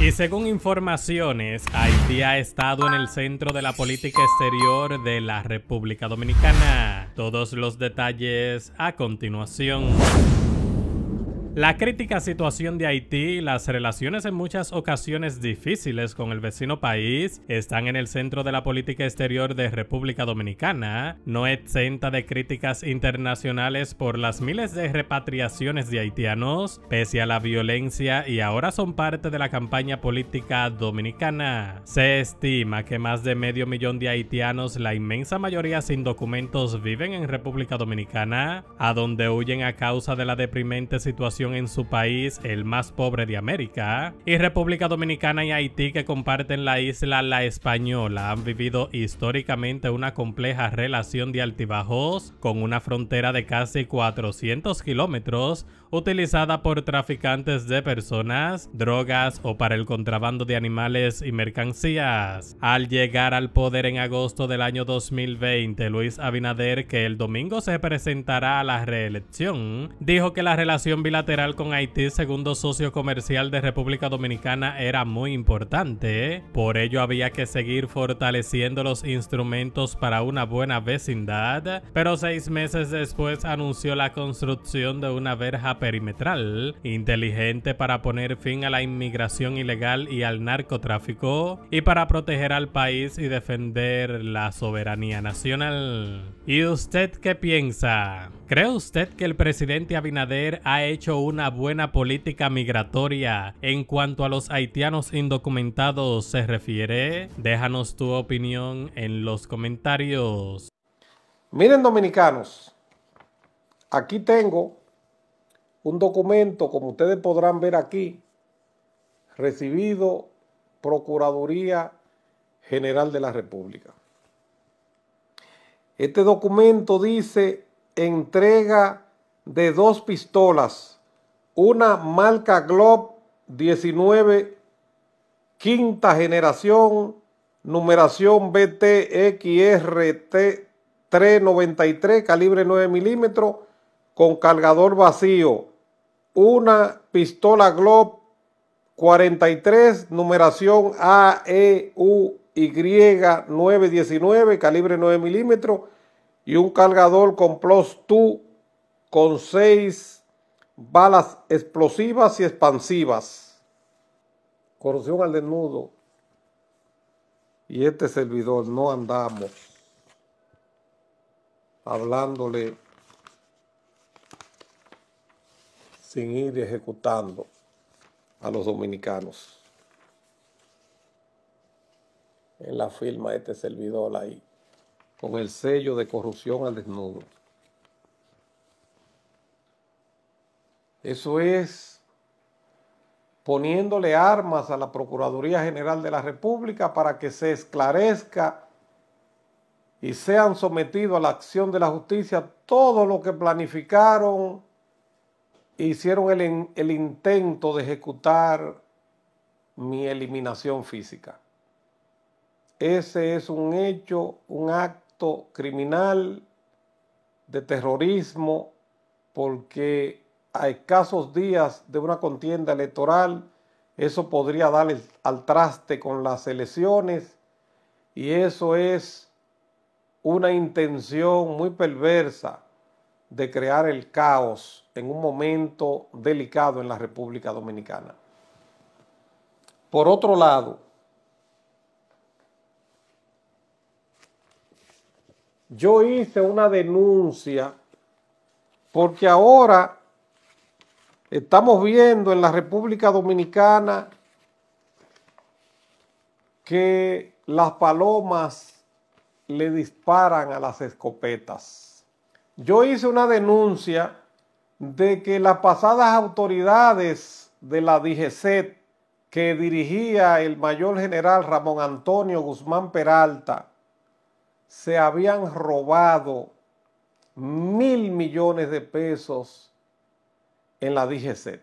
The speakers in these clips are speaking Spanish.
Y según informaciones, Haití ha estado en el centro de la política exterior de la República Dominicana. Todos los detalles a continuación. La crítica situación de Haití las relaciones en muchas ocasiones difíciles con el vecino país están en el centro de la política exterior de República Dominicana, no exenta de críticas internacionales por las miles de repatriaciones de haitianos, pese a la violencia y ahora son parte de la campaña política dominicana. Se estima que más de medio millón de haitianos, la inmensa mayoría sin documentos, viven en República Dominicana, a donde huyen a causa de la deprimente situación en su país, el más pobre de América, y República Dominicana y Haití que comparten la isla La Española han vivido históricamente una compleja relación de altibajos con una frontera de casi 400 kilómetros utilizada por traficantes de personas, drogas o para el contrabando de animales y mercancías. Al llegar al poder en agosto del año 2020, Luis Abinader, que el domingo se presentará a la reelección, dijo que la relación bilateral con Haití, segundo socio comercial de República Dominicana, era muy importante. ¿eh? Por ello había que seguir fortaleciendo los instrumentos para una buena vecindad, pero seis meses después anunció la construcción de una verja perimetral, inteligente para poner fin a la inmigración ilegal y al narcotráfico, y para proteger al país y defender la soberanía nacional. ¿Y usted qué piensa? ¿Cree usted que el presidente Abinader ha hecho una buena política migratoria en cuanto a los haitianos indocumentados se refiere? Déjanos tu opinión en los comentarios. Miren dominicanos, aquí tengo un documento, como ustedes podrán ver aquí, recibido Procuraduría General de la República. Este documento dice entrega de dos pistolas, una marca Glob 19 quinta generación, numeración BTXRT 393, calibre 9 milímetros, con cargador vacío. Una pistola Glob 43, numeración AEUY 919, calibre 9 milímetros, y un cargador con Plus 2 con seis balas explosivas y expansivas. Corrupción al desnudo. Y este servidor no andamos hablándole sin ir ejecutando a los dominicanos. En la firma de este servidor ahí con el sello de corrupción al desnudo. Eso es poniéndole armas a la Procuraduría General de la República para que se esclarezca y sean sometidos a la acción de la justicia todo lo que planificaron e hicieron el, el intento de ejecutar mi eliminación física. Ese es un hecho, un acto criminal, de terrorismo, porque a escasos días de una contienda electoral, eso podría darle al traste con las elecciones y eso es una intención muy perversa de crear el caos en un momento delicado en la República Dominicana. Por otro lado, yo hice una denuncia porque ahora estamos viendo en la República Dominicana que las palomas le disparan a las escopetas. Yo hice una denuncia de que las pasadas autoridades de la DGCET que dirigía el mayor general Ramón Antonio Guzmán Peralta, se habían robado mil millones de pesos en la DGC.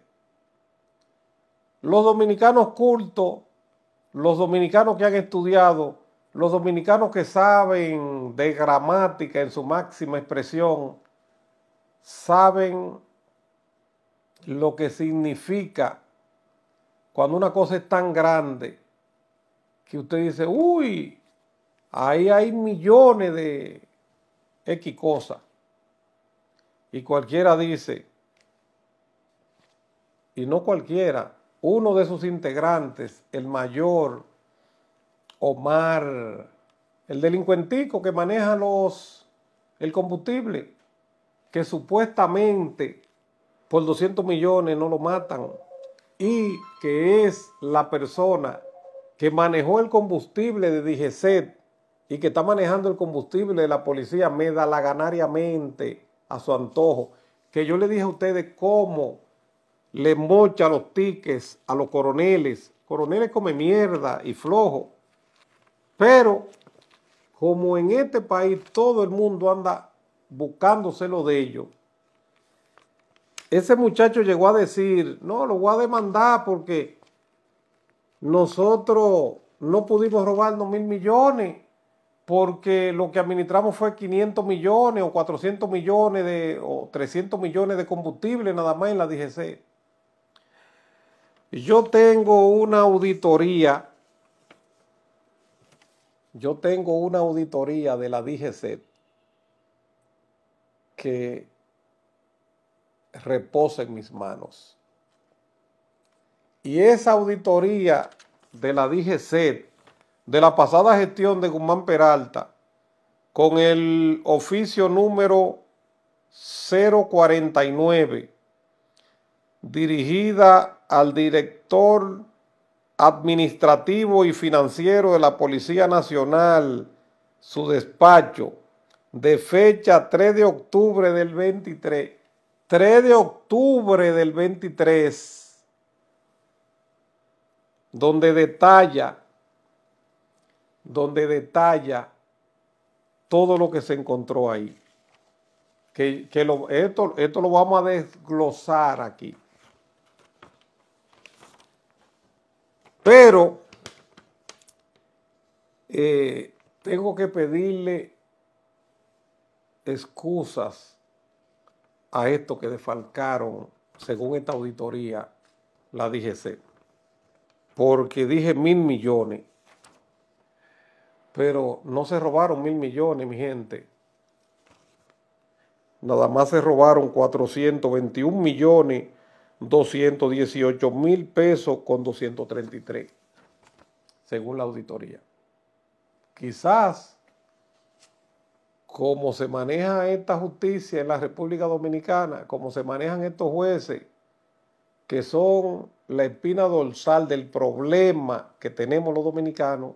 Los dominicanos cultos, los dominicanos que han estudiado, los dominicanos que saben de gramática en su máxima expresión, saben lo que significa cuando una cosa es tan grande que usted dice, uy, Ahí hay millones de X cosas. Y cualquiera dice, y no cualquiera, uno de sus integrantes, el mayor Omar, el delincuentico que maneja los, el combustible, que supuestamente por 200 millones no lo matan, y que es la persona que manejó el combustible de Digeset y que está manejando el combustible de la policía la medalaganariamente a su antojo, que yo le dije a ustedes cómo le mocha los tiques a los coroneles, coroneles come mierda y flojo, pero como en este país todo el mundo anda ...buscándose lo de ellos, ese muchacho llegó a decir, no, lo voy a demandar porque nosotros no pudimos robarnos mil millones porque lo que administramos fue 500 millones o 400 millones de, o 300 millones de combustible nada más en la DGC. Yo tengo una auditoría, yo tengo una auditoría de la DGC que reposa en mis manos. Y esa auditoría de la DGC de la pasada gestión de Guzmán Peralta con el oficio número 049 dirigida al director administrativo y financiero de la Policía Nacional, su despacho, de fecha 3 de octubre del 23. 3 de octubre del 23, donde detalla donde detalla todo lo que se encontró ahí. Que, esto, esto lo vamos a desglosar aquí. Pero eh, tengo que pedirle excusas a esto que defalcaron, según esta auditoría, la DGC. Porque dije mil millones pero no se robaron mil millones, mi gente. Nada más se robaron 421 millones 218 mil pesos con 233, según la auditoría. Quizás, como se maneja esta justicia en la República Dominicana, como se manejan estos jueces, que son la espina dorsal del problema que tenemos los dominicanos,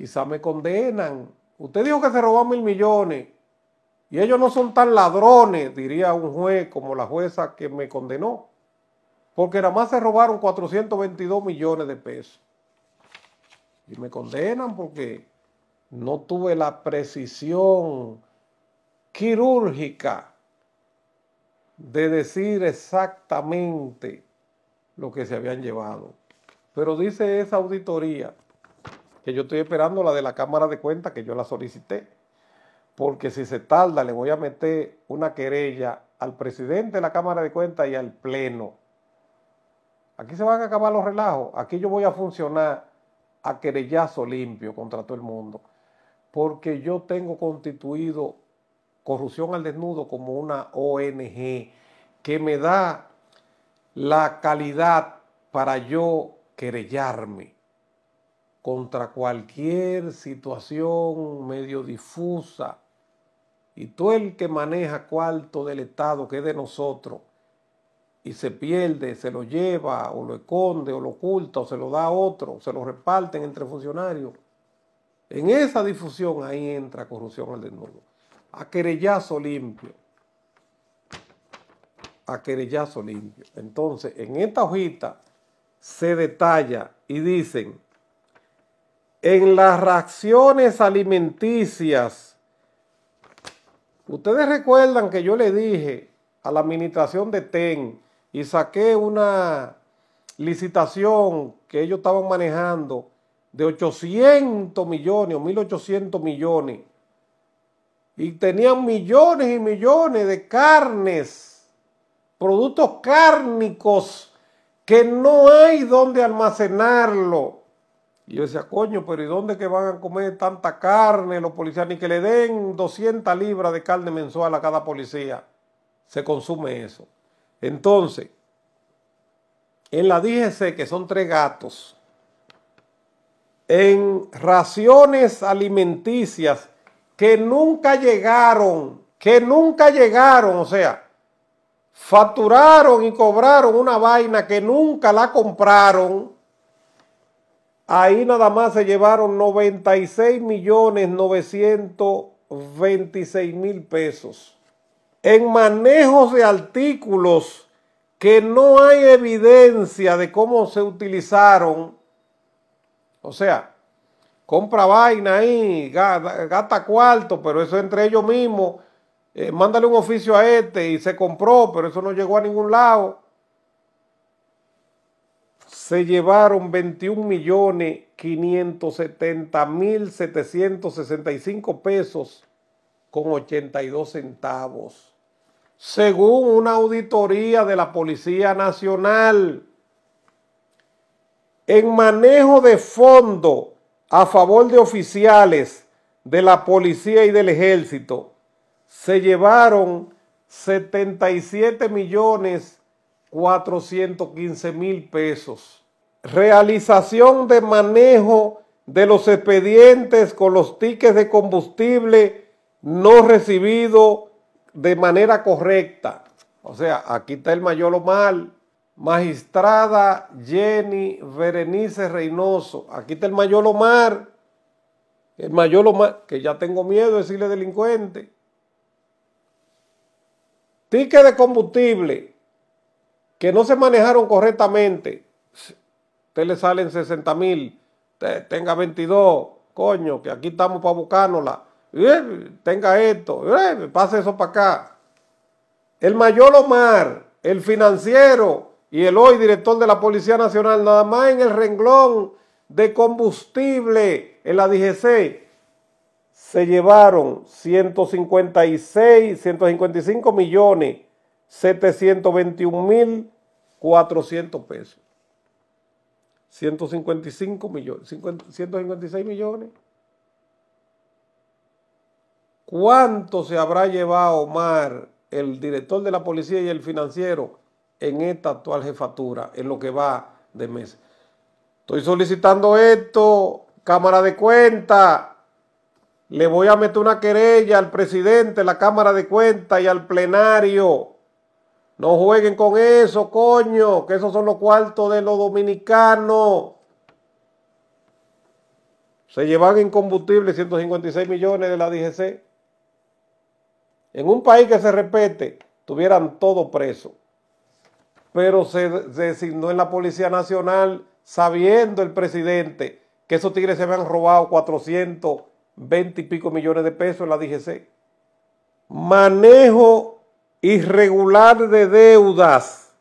quizá me condenan. Usted dijo que se robó mil millones y ellos no son tan ladrones, diría un juez como la jueza que me condenó, porque nada más se robaron 422 millones de pesos. Y me condenan porque no tuve la precisión quirúrgica de decir exactamente lo que se habían llevado. Pero dice esa auditoría que yo estoy esperando la de la Cámara de Cuentas que yo la solicité. Porque si se tarda, le voy a meter una querella al presidente de la Cámara de Cuentas y al Pleno. Aquí se van a acabar los relajos. Aquí yo voy a funcionar a querellazo limpio contra todo el mundo. Porque yo tengo constituido Corrupción al Desnudo como una ONG que me da la calidad para yo querellarme contra cualquier situación medio difusa. Y tú el que maneja cuarto del Estado, que es de nosotros, y se pierde, se lo lleva, o lo esconde, o lo oculta, o se lo da a otro, se lo reparten entre funcionarios. En esa difusión ahí entra corrupción al desnudo. A querellazo limpio. A querellazo limpio. Entonces, en esta hojita se detalla y dicen en las reacciones alimenticias. Ustedes recuerdan que yo le dije a la administración de TEN y saqué una licitación que ellos estaban manejando de 800 millones o 1800 millones. Y tenían millones y millones de carnes, productos cárnicos que no hay donde almacenarlo. Y yo decía, coño, pero ¿y dónde que van a comer tanta carne los policías? Ni que le den 200 libras de carne mensual a cada policía. Se consume eso. Entonces, en la DGC, que son tres gatos, en raciones alimenticias que nunca llegaron, que nunca llegaron, o sea, facturaron y cobraron una vaina que nunca la compraron Ahí nada más se llevaron 96 millones 926 mil pesos. En manejos de artículos que no hay evidencia de cómo se utilizaron, o sea, compra vaina ahí, gasta cuarto, pero eso entre ellos mismos, eh, mándale un oficio a este y se compró, pero eso no llegó a ningún lado se llevaron 21.570.765 pesos con 82 centavos, según una auditoría de la Policía Nacional. En manejo de fondo a favor de oficiales de la policía y del ejército, se llevaron 77 millones 415 mil pesos realización de manejo de los expedientes con los tickets de combustible no recibido de manera correcta. O sea, aquí está el mayor mal. Magistrada Jenny Berenice Reynoso. Aquí está el mayor Omar. El mayor Omar, que ya tengo miedo de decirle delincuente. Ticket de combustible que no se manejaron correctamente usted le salen 60 mil, tenga 22, coño, que aquí estamos para buscárnosla, eh, tenga esto, eh, pase eso para acá. El mayor Omar, el financiero y el hoy director de la Policía Nacional, nada más en el renglón de combustible en la DGC, se llevaron 156, 155 millones 721 mil 400 pesos. 155 millones, 156 millones. ¿Cuánto se habrá llevado Omar, el director de la policía y el financiero, en esta actual jefatura, en lo que va de mes? Estoy solicitando esto, Cámara de Cuenta. Le voy a meter una querella al presidente, la Cámara de Cuenta y al plenario no jueguen con eso, coño, que esos son los cuartos de los dominicanos. Se llevan en combustible 156 millones de la DGC. En un país que se respete, tuvieran todo preso. Pero se, se designó en la Policía Nacional, sabiendo el presidente que esos tigres se habían robado 420 y pico millones de pesos en la DGC. Manejo irregular de deudas.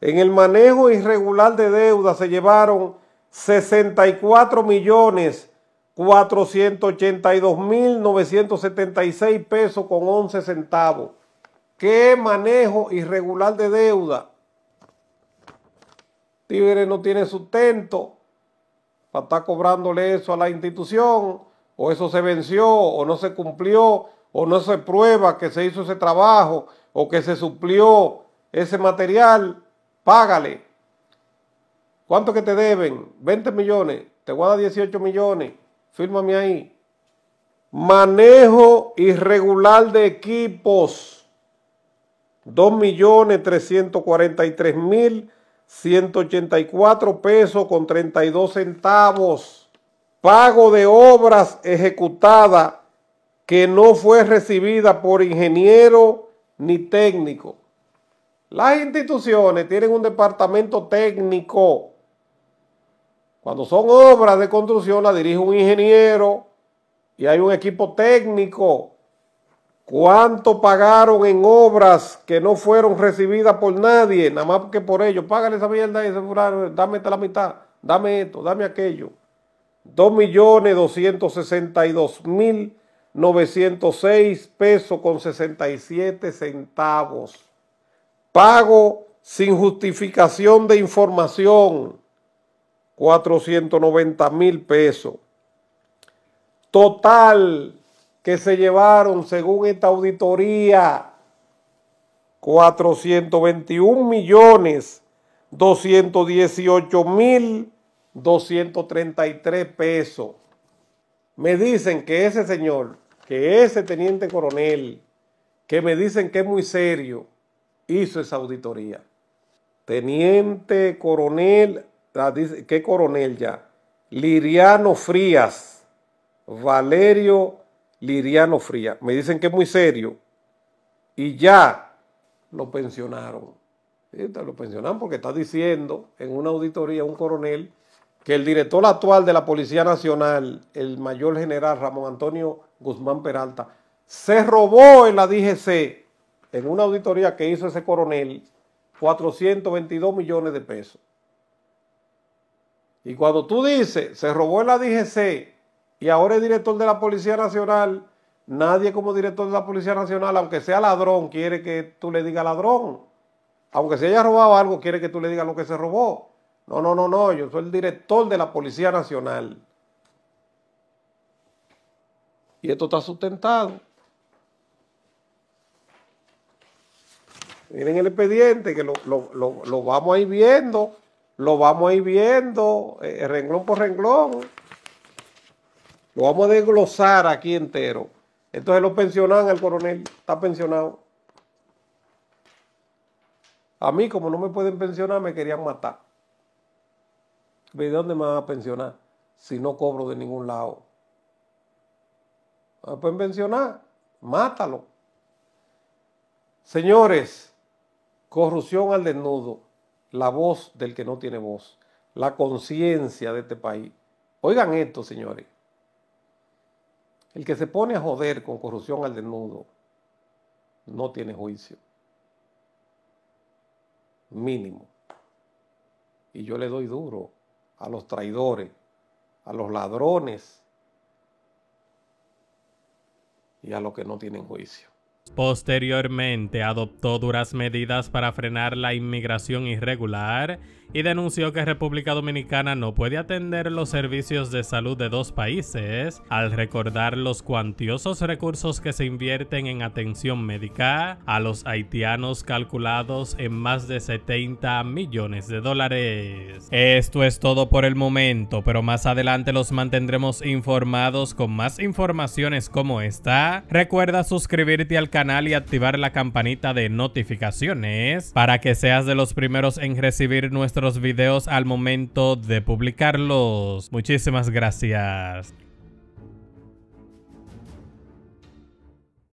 En el manejo irregular de deudas se llevaron 64 millones 482 mil 976 pesos con 11 centavos. ¿Qué manejo irregular de deuda? Tíberes no tiene sustento para estar cobrándole eso a la institución, o eso se venció, o no se cumplió, o no se prueba que se hizo ese trabajo o que se suplió ese material, págale. ¿Cuánto que te deben? 20 millones, te guarda 18 millones, fírmame ahí. Manejo irregular de equipos, 2.343.184 pesos con 32 centavos. Pago de obras ejecutadas, que no fue recibida por ingeniero ni técnico. Las instituciones tienen un departamento técnico. Cuando son obras de construcción, la dirige un ingeniero y hay un equipo técnico. ¿Cuánto pagaron en obras que no fueron recibidas por nadie? Nada más que por ellos. Págale esa mierda y ese fulano, dame la mitad, dame esto, dame aquello. 2.262.000 906 pesos con 67 centavos. Pago sin justificación de información, 490 mil pesos. Total que se llevaron, según esta auditoría, 421 millones 218 mil 233 pesos. Me dicen que ese señor que ese teniente coronel, que me dicen que es muy serio, hizo esa auditoría. Teniente coronel, ah, ¿qué coronel ya? Liriano Frías, Valerio Liriano Frías. Me dicen que es muy serio y ya lo pensionaron. Lo pensionaron porque está diciendo en una auditoría un coronel que el director actual de la Policía Nacional, el mayor general Ramón Antonio Guzmán Peralta, se robó en la DGC, en una auditoría que hizo ese coronel, 422 millones de pesos. Y cuando tú dices, se robó en la DGC y ahora es director de la Policía Nacional, nadie como director de la Policía Nacional, aunque sea ladrón, quiere que tú le digas ladrón. Aunque se haya robado algo, quiere que tú le digas lo que se robó. No, no, no, no, yo soy el director de la Policía Nacional. Y esto está sustentado. Miren el expediente que lo, vamos a ir viendo, lo vamos a ir viendo eh, renglón por renglón. Lo vamos a desglosar aquí entero. Entonces lo pensionan al coronel, está pensionado. A mí, como no me pueden pensionar, me querían matar. ¿De dónde me van a pensionar? Si no cobro de ningún lado lo ah, pueden mencionar, mátalo. Señores, corrupción al desnudo, la voz del que no tiene voz, la conciencia de este país. Oigan esto, señores. El que se pone a joder con corrupción al desnudo no tiene juicio. Mínimo. Y yo le doy duro a los traidores, a los ladrones, y a los que no tienen juicio. Posteriormente adoptó duras medidas para frenar la inmigración irregular y denunció que República Dominicana no puede atender los servicios de salud de dos países al recordar los cuantiosos recursos que se invierten en atención médica a los haitianos calculados en más de 70 millones de dólares. Esto es todo por el momento, pero más adelante los mantendremos informados con más informaciones como esta. Recuerda suscribirte al canal y activar la campanita de notificaciones para que seas de los primeros en recibir nuestro vídeos videos al momento de publicarlos. Muchísimas gracias.